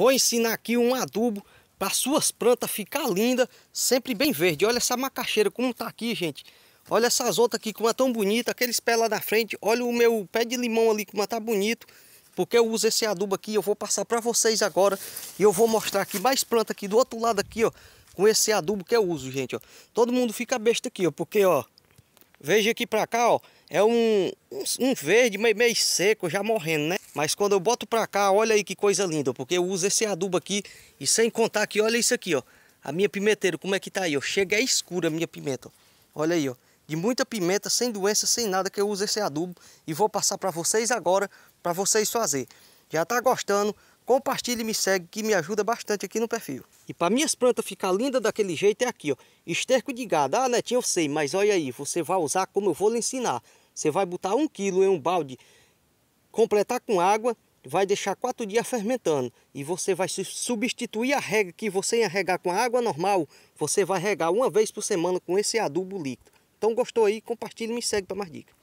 Vou ensinar aqui um adubo para suas plantas ficar linda, sempre bem verde. Olha essa macaxeira como tá aqui, gente. Olha essas outras aqui como é tão bonita, aqueles pés lá na frente. Olha o meu pé de limão ali como é, tá bonito. Porque eu uso esse adubo aqui, eu vou passar para vocês agora e eu vou mostrar aqui mais planta aqui do outro lado aqui, ó, com esse adubo que eu uso, gente, ó. Todo mundo fica besta aqui, ó, porque ó, Veja aqui pra cá, ó. É um, um verde meio, meio seco, já morrendo, né? Mas quando eu boto pra cá, olha aí que coisa linda, porque eu uso esse adubo aqui. E sem contar que, olha isso aqui, ó. A minha pimenteira, como é que tá aí, ó. Chega é escura a minha pimenta, ó. Olha aí, ó. De muita pimenta, sem doença, sem nada, que eu uso esse adubo. E vou passar pra vocês agora, pra vocês fazer. Já tá gostando? Compartilhe e me segue, que me ajuda bastante aqui no perfil. E para minhas plantas ficar linda daquele jeito é aqui, ó. Esterco de gado. Ah, Netinho, eu sei, mas olha aí, você vai usar como eu vou lhe ensinar. Você vai botar um quilo em um balde, completar com água, vai deixar quatro dias fermentando. E você vai substituir a rega que você ia regar com água normal, você vai regar uma vez por semana com esse adubo líquido. Então gostou aí? Compartilhe e me segue para mais dicas.